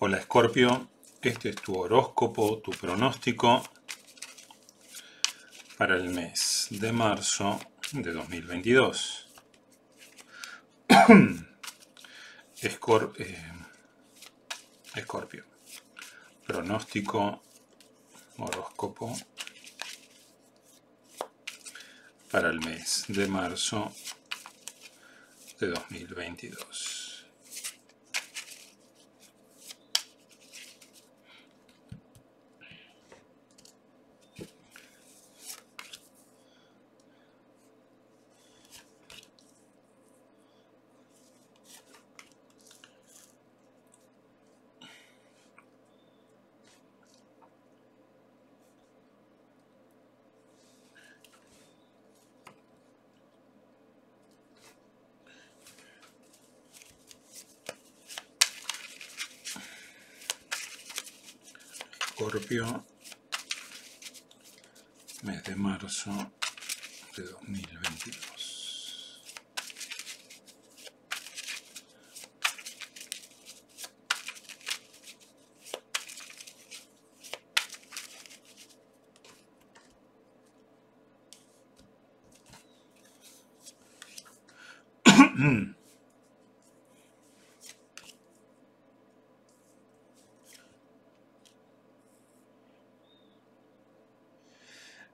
Hola Escorpio, este es tu horóscopo, tu pronóstico para el mes de marzo de 2022. Eh, Scorpio, Escorpio, pronóstico, horóscopo para el mes de marzo de 2022. Escorpio, mes de marzo de 2022.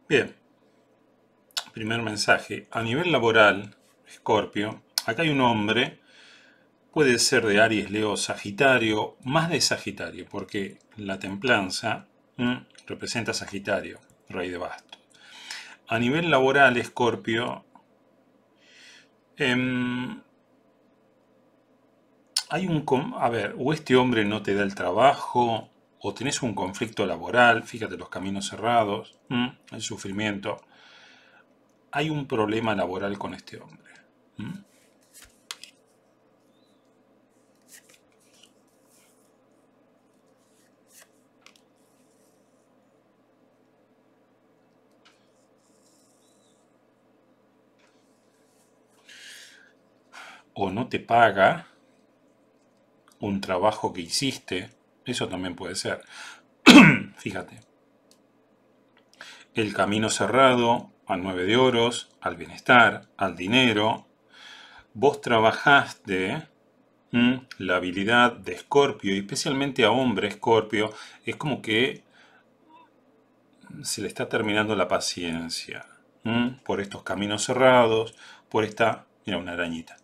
Bien, primer mensaje. A nivel laboral, Escorpio, acá hay un hombre, puede ser de Aries, Leo, Sagitario, más de Sagitario, porque la templanza mm, representa Sagitario, rey de bastos. A nivel laboral, Escorpio, em, hay un... A ver, o este hombre no te da el trabajo, o tenés un conflicto laboral, fíjate los caminos cerrados, el sufrimiento, hay un problema laboral con este hombre. O no te paga un trabajo que hiciste eso también puede ser. Fíjate. El camino cerrado al nueve de oros, al bienestar, al dinero. Vos trabajaste la habilidad de Escorpio, y especialmente a hombre Escorpio, es como que se le está terminando la paciencia por estos caminos cerrados, por esta, mira una arañita,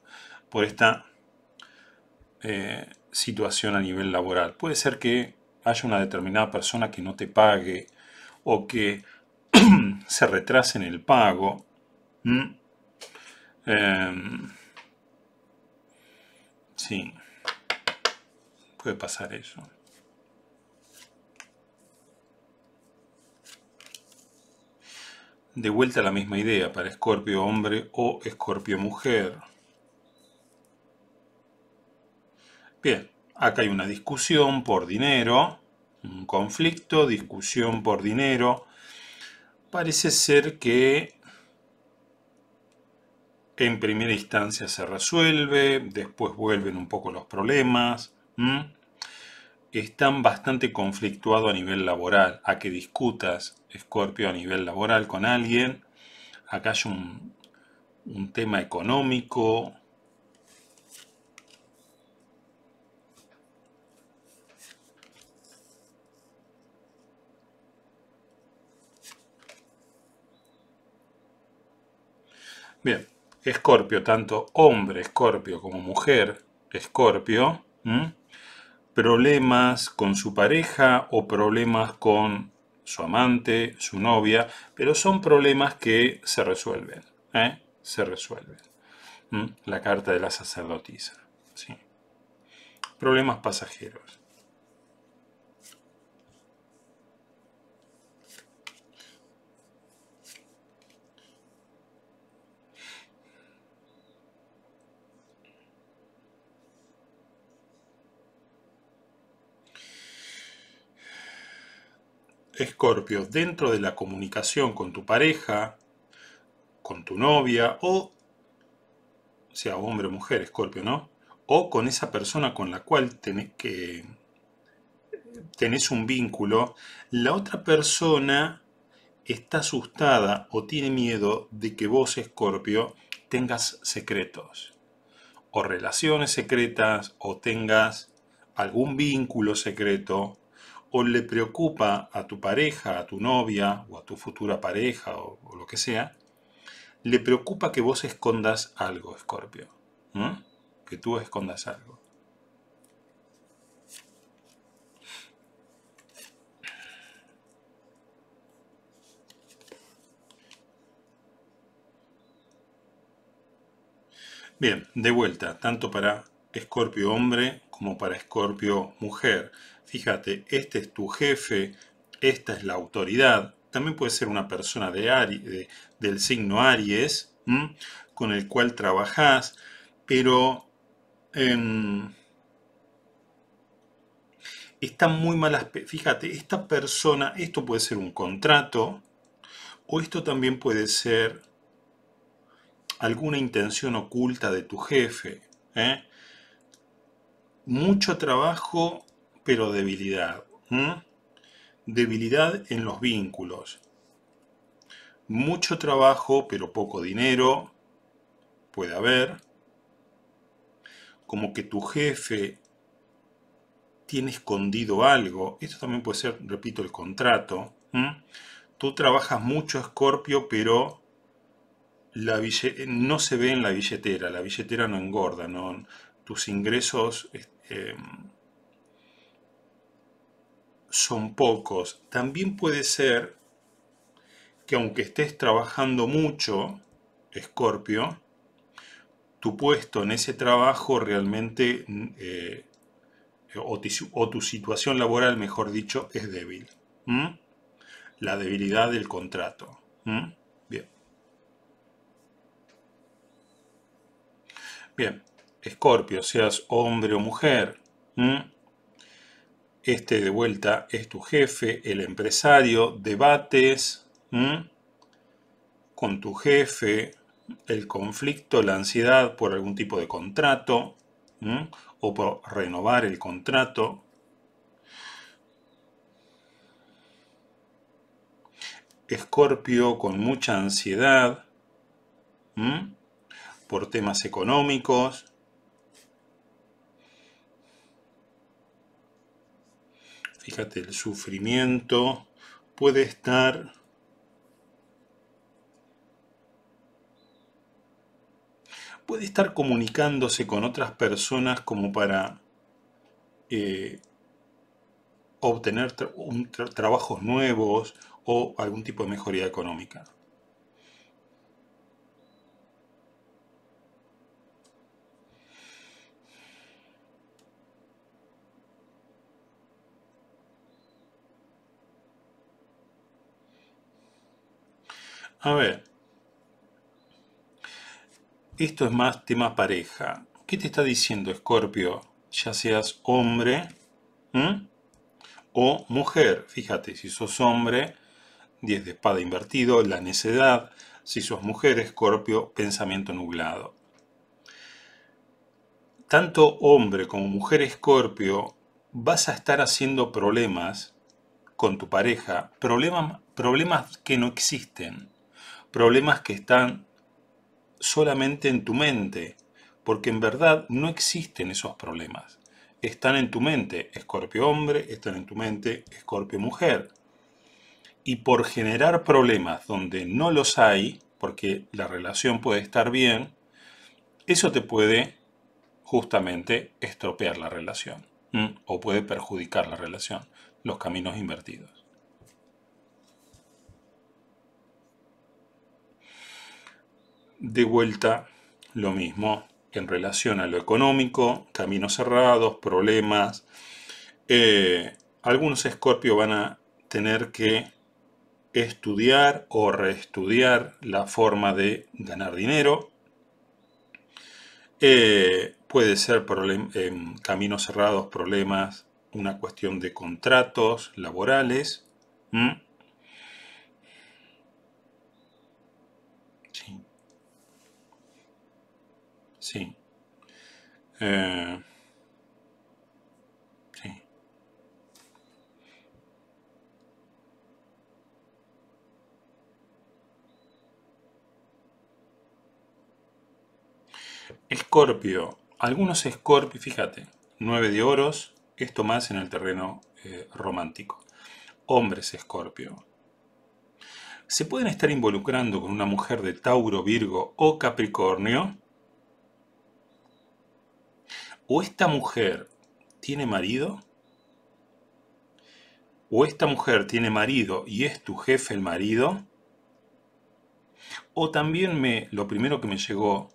por esta eh, situación a nivel laboral. Puede ser que haya una determinada persona que no te pague o que se retrase en el pago. Em, sí, puede pasar eso. De vuelta a la misma idea para Escorpio hombre o Escorpio mujer. Bien, acá hay una discusión por dinero, un conflicto, discusión por dinero. Parece ser que en primera instancia se resuelve, después vuelven un poco los problemas. Están bastante conflictuados a nivel laboral, a que discutas, Escorpio, a nivel laboral con alguien. Acá hay un tema económico, Bien, Escorpio, tanto hombre Escorpio como mujer Escorpio, problemas con su pareja o problemas con su amante, su novia, pero son problemas que se resuelven, ¿eh? se resuelven. La carta de la sacerdotisa, ¿sí? Problemas pasajeros. Escorpio, dentro de la comunicación con tu pareja, con tu novia o sea hombre o mujer, Escorpio, ¿no? O con esa persona con la cual tenés que tenés un vínculo, la otra persona está asustada o tiene miedo de que vos, Escorpio, tengas secretos o relaciones secretas o tengas algún vínculo secreto o le preocupa a tu pareja, a tu novia o a tu futura pareja o, lo que sea, le preocupa que vos escondas algo, Escorpio. Que tú escondas algo. Bien, de vuelta, tanto para Escorpio hombre como para Escorpio mujer. Fíjate, este es tu jefe, esta es la autoridad. También puede ser una persona de, del signo Aries con el cual trabajas, pero em, está muy malas. Fíjate, esta persona, esto puede ser un contrato o esto también puede ser alguna intención oculta de tu jefe. ¿eh? Mucho trabajo pero debilidad. Debilidad en los vínculos. Mucho trabajo, pero poco dinero. Puede haber. Como que tu jefe tiene escondido algo. Esto también puede ser, repito, el contrato. Tú trabajas mucho, Scorpio, pero la no se ve en la billetera. La billetera no engorda. ¿no? Tus ingresos eh, em, son pocos. También puede ser que aunque estés trabajando mucho, Escorpio, tu puesto en ese trabajo realmente, eh, o, tu situación laboral, mejor dicho, es débil. La debilidad del contrato. Bien. Bien. Escorpio, seas hombre o mujer. Este de vuelta es tu jefe, el empresario, debates con tu jefe, el conflicto, la ansiedad por algún tipo de contrato o por renovar el contrato. Escorpio con mucha ansiedad por temas económicos, fíjate, el sufrimiento puede estar puede estar comunicándose con otras personas como para eh, obtener trabajos nuevos o algún tipo de mejoría económica. A ver. Esto es más tema pareja. ¿Qué te está diciendo Escorpio? Ya seas hombre o mujer. Fíjate, si sos hombre, 10 de espada invertido, la necedad. Si sos mujer, Escorpio, pensamiento nublado. Tanto hombre como mujer Escorpio vas a estar haciendo problemas con tu pareja, problemas que no existen problemas que están solamente en tu mente, porque en verdad no existen esos problemas. Están en tu mente, escorpio hombre, están en tu mente, escorpio mujer. Y por generar problemas donde no los hay, porque la relación puede estar bien, eso te puede justamente estropear la relación o puede perjudicar la relación, los caminos invertidos. de vuelta lo mismo en relación a lo económico, caminos cerrados, problemas. Eh, algunos escorpios van a tener que estudiar o reestudiar la forma de ganar dinero. Eh, puede ser caminos cerrados, problemas, una cuestión de contratos laborales. Sí. Eh, sí. Escorpio. Algunos Escorpio, fíjate, nueve de oros, esto más en el terreno eh, romántico. Hombres escorpio. Se pueden estar involucrando con una mujer de Tauro, Virgo o Capricornio o esta mujer tiene marido, o esta mujer tiene marido y es tu jefe el marido, o también me, lo primero que me llegó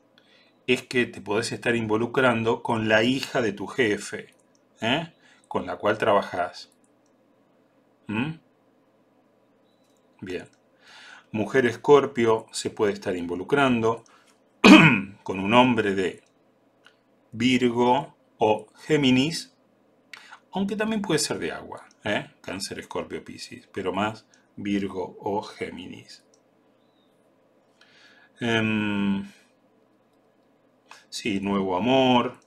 es que te podés estar involucrando con la hija de tu jefe, ¿eh? con la cual trabajás. ¿Mm? Bien. Mujer escorpio se puede estar involucrando con un hombre de Virgo o Géminis, aunque también puede ser de agua, ¿eh? Cáncer, Escorpio, Piscis, pero más Virgo o Géminis. Em, sí, nuevo amor.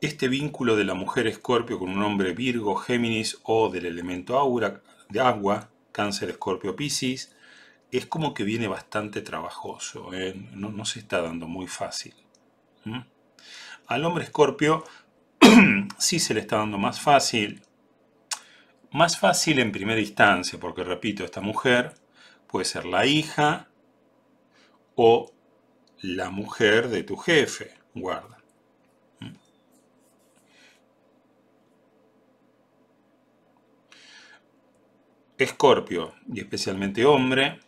Este vínculo de la mujer escorpio con un hombre virgo, géminis o del elemento de agua, cáncer, escorpio, piscis, es como que viene bastante trabajoso, ¿eh? no, se está dando muy fácil. Al hombre escorpio sí se le está dando más fácil, más fácil en primera instancia, porque repito, esta mujer puede ser la hija o la mujer de tu jefe, guarda. Escorpio, y especialmente hombre,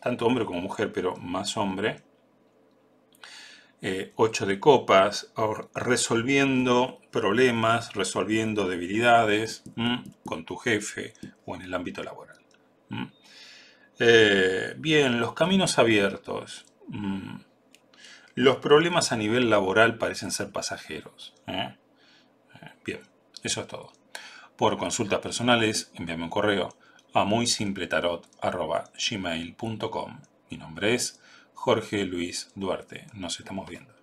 tanto hombre como mujer, pero más hombre. Eh, ocho de copas, resolviendo problemas, resolviendo debilidades con tu jefe o en el ámbito laboral. Eh, bien, los caminos abiertos. Los problemas a nivel laboral parecen ser pasajeros. ¿eh? Bien, eso es todo. Por consultas personales, envíame un correo a muy simple tarot Mi nombre es Jorge Luis Duarte. Nos estamos viendo.